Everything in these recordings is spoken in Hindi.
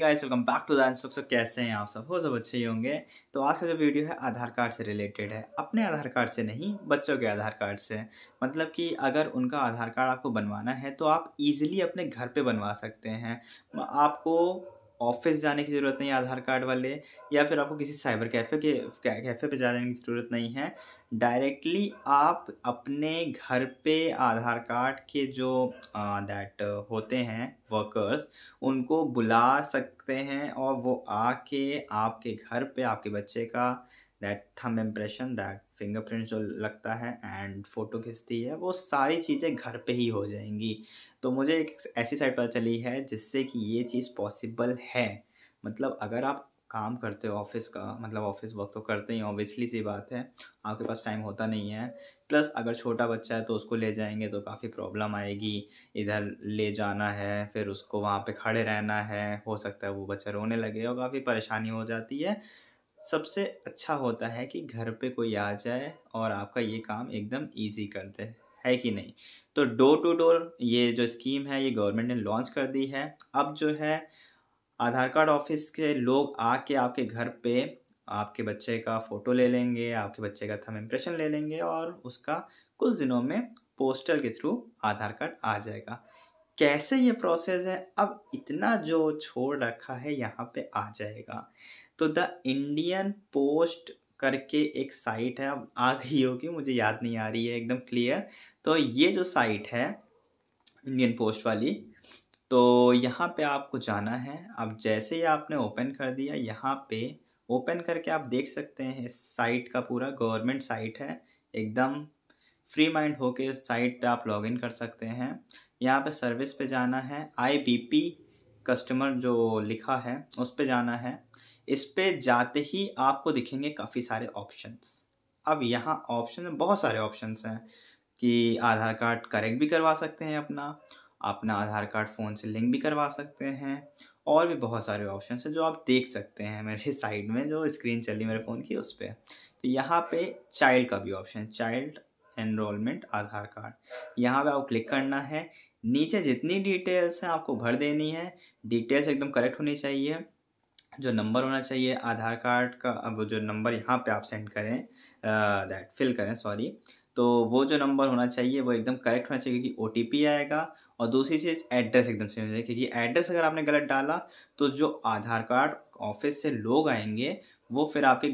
गाइस वेलकम बैक टू दांस कैसे हैं आप सब हो सब अच्छे ही होंगे तो आज का जो वीडियो है आधार कार्ड से रिलेटेड है अपने आधार कार्ड से नहीं बच्चों के आधार कार्ड से मतलब कि अगर उनका आधार कार्ड आपको बनवाना है तो आप इजीली अपने घर पे बनवा सकते हैं आपको ऑफिस जाने की ज़रूरत नहीं आधार कार्ड वाले या फिर आपको किसी साइबर कैफ़े के कैफ़े पे जाने की ज़रूरत नहीं है डायरेक्टली आप अपने घर पे आधार कार्ड के जो दैट होते हैं वर्कर्स उनको बुला सकते हैं और वो आके आपके घर पे आपके बच्चे का that thumb impression that fingerprint जो लगता है एंड फ़ोटो खींचती है वो सारी चीज़ें घर पे ही हो जाएंगी तो मुझे एक ऐसी साइट पता चली है जिससे कि ये चीज़ पॉसिबल है मतलब अगर आप काम करते हो ऑफिस का मतलब ऑफिस वर्क तो करते ही ऑब्वियसली सी बात है आपके पास टाइम होता नहीं है प्लस अगर छोटा बच्चा है तो उसको ले जाएंगे तो काफ़ी प्रॉब्लम आएगी इधर ले जाना है फिर उसको वहाँ पे खड़े रहना है हो सकता है वो बच्चा रोने लगे और काफ़ी परेशानी हो जाती है सबसे अच्छा होता है कि घर पे कोई आ जाए और आपका ये काम एकदम इजी कर दे है कि नहीं तो डोर टू डोर ये जो स्कीम है ये गवर्नमेंट ने लॉन्च कर दी है अब जो है आधार कार्ड ऑफिस के लोग आके आपके घर पे आपके बच्चे का फ़ोटो ले लेंगे आपके बच्चे का थम इम्प्रेशन ले लेंगे और उसका कुछ दिनों में पोस्टल के थ्रू आधार कार्ड आ जाएगा कैसे ये प्रोसेस है अब इतना जो छोड़ रखा है यहाँ पे आ जाएगा तो द इंडियन पोस्ट करके एक साइट है अब आ गई होगी मुझे याद नहीं आ रही है एकदम क्लियर तो ये जो साइट है इंडियन पोस्ट वाली तो यहाँ पे आपको जाना है अब जैसे ही आपने ओपन कर दिया यहाँ पे ओपन करके आप देख सकते हैं इस साइट का पूरा गवर्नमेंट साइट है एकदम फ्री माइंड होके साइट पे आप लॉगिन कर सकते हैं यहाँ पे सर्विस पे जाना है आई कस्टमर जो लिखा है उस पर जाना है इस पर जाते ही आपको दिखेंगे काफ़ी सारे ऑप्शंस अब यहाँ ऑप्शन बहुत सारे ऑप्शंस हैं कि आधार कार्ड करेक्ट भी करवा सकते हैं अपना अपना आधार कार्ड फ़ोन से लिंक भी करवा सकते हैं और भी बहुत सारे ऑप्शन हैं जो आप देख सकते हैं मेरे साइड में जो स्क्रीन चली मेरे फ़ोन की उस पर तो यहाँ पे चाइल्ड का भी option child enrollment Aadhaar card यहाँ पे आपको क्लिक करना है नीचे जितनी डिटेल्स हैं आपको भर देनी है डिटेल्स एकदम करेक्ट होनी चाहिए जो नंबर होना चाहिए आधार कार्ड का अब जो नंबर यहाँ पे आप सेंड करें दैट फिल करें सॉरी तो वो जो नंबर होना चाहिए वो एकदम करेक्ट होना चाहिए क्योंकि ओ आएगा और दूसरी चीज़ एड्रेस एकदम सही होना चाहिए क्योंकि एड्रेस अगर आपने गलत डाला तो जो आधार कार्ड ऑफिस से लोग आएंगे वो फिर आपके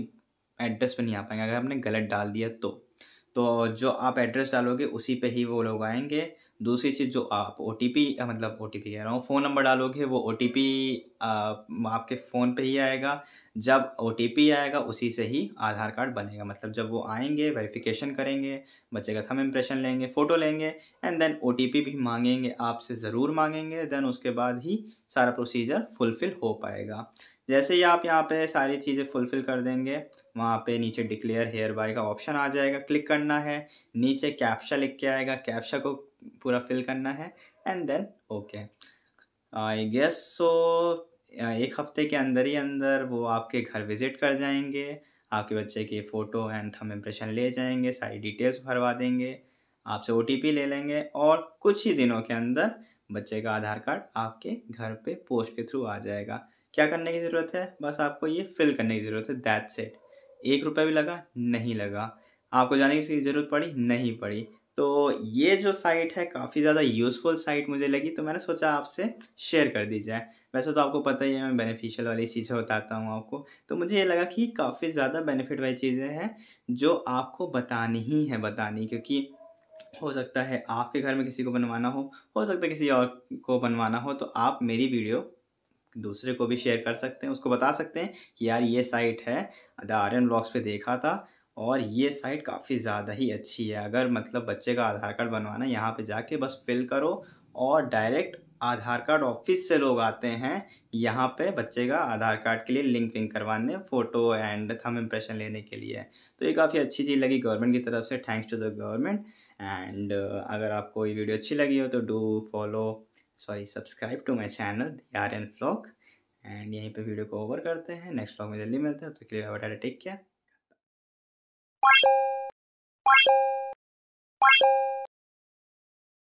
एड्रेस पर नहीं आ पाएंगे अगर आपने गलत डाल दिया तो तो जो आप एड्रेस डालोगे उसी पे ही वो लोग आएंगे दूसरी चीज़ जो आप ओ मतलब ओ टी कह रहा हूँ फ़ोन नंबर डालोगे वो ओ आपके फ़ोन पे ही आएगा जब ओ आएगा उसी से ही आधार कार्ड बनेगा मतलब जब वो आएंगे वेरिफिकेशन करेंगे बच्चे का थम इम्प्रेशन लेंगे फ़ोटो लेंगे एंड देन ओ भी मांगेंगे आपसे ज़रूर मांगेंगे देन उसके बाद ही सारा प्रोसीजर फुलफ़िल हो पाएगा जैसे ही आप यहाँ पे सारी चीज़ें फुलफ़िल कर देंगे वहाँ पे नीचे डिक्लेयर हेयर बाय का ऑप्शन आ जाएगा क्लिक करना है नीचे कैप्शा लिख के आएगा कैप्शा को पूरा फिल करना है and then okay I guess so एक हफ्ते के अंदर ही अंदर वो आपके घर विज़िट कर जाएंगे आपके बच्चे की फ़ोटो एंड थम इम्प्रेशन ले जाएंगे सारी डिटेल्स भरवा देंगे आपसे ओ ले लेंगे और कुछ ही दिनों के अंदर बच्चे का आधार कार्ड आपके घर पे पोस्ट के थ्रू आ जाएगा क्या करने की ज़रूरत है बस आपको ये फिल करने की ज़रूरत है दैट सेट एक रुपया भी लगा नहीं लगा आपको जाने की ज़रूरत पड़ी नहीं पड़ी तो ये जो साइट है काफ़ी ज़्यादा यूज़फुल साइट मुझे लगी तो मैंने सोचा आपसे शेयर कर दी जाए वैसे तो आपको पता ही है मैं बेनिफिशियल वाली चीज़ें बताता हूँ आपको तो मुझे ये लगा कि काफ़ी ज़्यादा बेनिफिट वाली चीज़ें हैं जो आपको बतानी ही है बतानी क्योंकि हो सकता है आपके घर में किसी को बनवाना हो हो सकता है किसी और को बनवाना हो तो आप मेरी वीडियो दूसरे को भी शेयर कर सकते हैं उसको बता सकते हैं कि यार ये साइट है द आर्यन ब्लॉग्स पे देखा था और ये साइट काफ़ी ज़्यादा ही अच्छी है अगर मतलब बच्चे का आधार कार्ड बनवाना है यहाँ पर जाके बस फिल करो और डायरेक्ट आधार कार्ड ऑफिस से लोग आते हैं यहाँ पे बच्चे का आधार कार्ड के लिए लिंक विंक करवाने फ़ोटो एंड थम इम्प्रेशन लेने के लिए तो ये काफ़ी अच्छी चीज़ लगी गवर्नमेंट की तरफ से thanks to the government and अगर आपको ये वीडियो अच्छी लगी हो तो do follow sorry subscribe to my channel the R N flock and यहीं पर वीडियो को ओवर करते हैं नेक्स्ट ब्लॉग में जल्दी मिलते हैं तो क्लियर टेक केयर